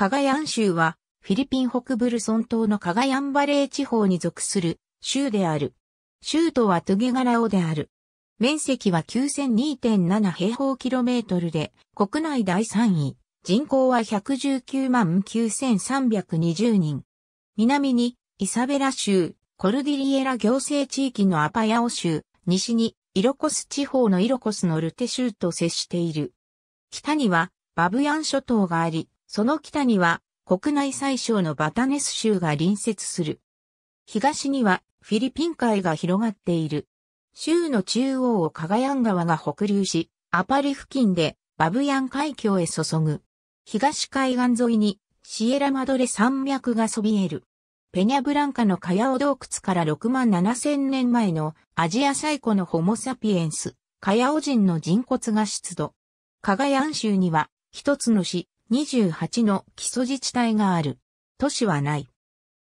カガヤン州は、フィリピン北部ルソン島のカガヤンバレー地方に属する州である。州都はトゥゲガラオである。面積は9002.7平方キロメートルで、国内第3位。人口は119万9320人。南に、イサベラ州、コルディリエラ行政地域のアパヤオ州、西に、イロコス地方のイロコスのルテ州と接している。北には、バブヤン諸島があり、その北には国内最小のバタネス州が隣接する。東にはフィリピン海が広がっている。州の中央をカガヤン川が北流し、アパリ付近でバブヤン海峡へ注ぐ。東海岸沿いにシエラマドレ山脈がそびえる。ペニャブランカのカヤオ洞窟から6万7千年前のアジア最古のホモサピエンス、カヤオ人の人骨が出土。カガヤン州には一つの市、28の基礎自治体がある。都市はない。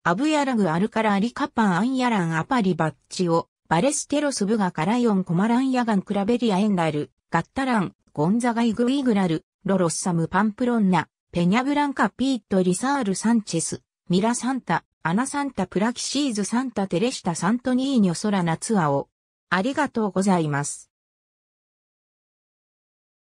アブヤラグアルカラアリカパンアンヤランアパリバッチオ、バレステロスブガカライオンコマランヤガンクラベリアエンダル、ガッタラン、ゴンザガイグイグラル、ロロッサムパンプロンナ、ペニャブランカピートリサールサンチェス、ミラサンタ、アナサンタプラキシーズサンタテレシタサントニーニョソラナツアオ。ありがとうございます。